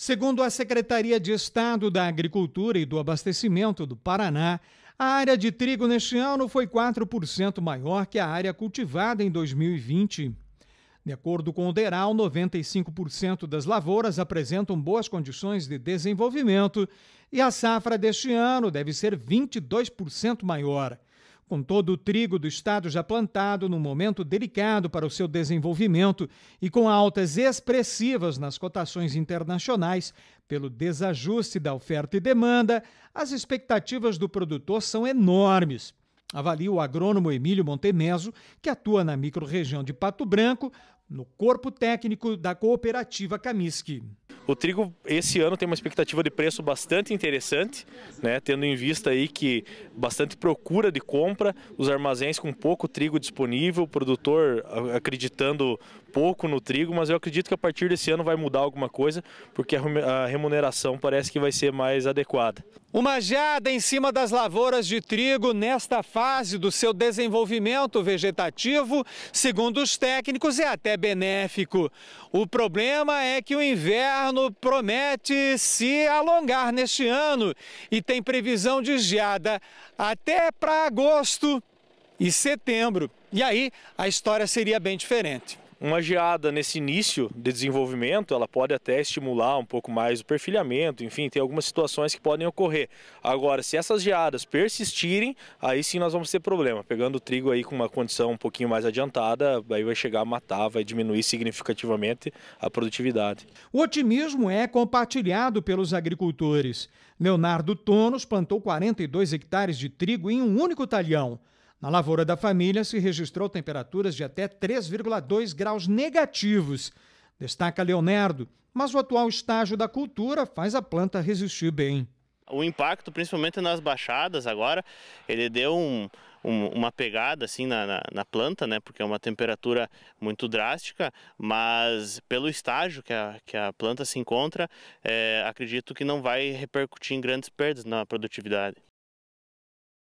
Segundo a Secretaria de Estado da Agricultura e do Abastecimento do Paraná, a área de trigo neste ano foi 4% maior que a área cultivada em 2020. De acordo com o DERAL, 95% das lavouras apresentam boas condições de desenvolvimento e a safra deste ano deve ser 22% maior com todo o trigo do estado já plantado num momento delicado para o seu desenvolvimento e com altas expressivas nas cotações internacionais, pelo desajuste da oferta e demanda, as expectativas do produtor são enormes. Avalia o agrônomo Emílio Montemeso, que atua na microrregião de Pato Branco, no corpo técnico da cooperativa Camisque. O trigo esse ano tem uma expectativa de preço bastante interessante, né, tendo em vista aí que bastante procura de compra, os armazéns com pouco trigo disponível, o produtor acreditando pouco no trigo, mas eu acredito que a partir desse ano vai mudar alguma coisa, porque a remuneração parece que vai ser mais adequada. Uma geada em cima das lavouras de trigo nesta fase do seu desenvolvimento vegetativo, segundo os técnicos, é até benéfico. O problema é que o inverno promete se alongar neste ano e tem previsão de geada até para agosto e setembro. E aí a história seria bem diferente. Uma geada nesse início de desenvolvimento, ela pode até estimular um pouco mais o perfilhamento, enfim, tem algumas situações que podem ocorrer. Agora, se essas geadas persistirem, aí sim nós vamos ter problema. Pegando o trigo aí com uma condição um pouquinho mais adiantada, aí vai chegar a matar, vai diminuir significativamente a produtividade. O otimismo é compartilhado pelos agricultores. Leonardo Tonos plantou 42 hectares de trigo em um único talhão. Na lavoura da família se registrou temperaturas de até 3,2 graus negativos, destaca Leonardo, mas o atual estágio da cultura faz a planta resistir bem. O impacto, principalmente nas baixadas agora, ele deu um, um, uma pegada assim na, na, na, planta, né? Porque é uma temperatura muito drástica, mas pelo estágio que a, que a planta se encontra, é, acredito que não vai repercutir em grandes perdas na produtividade.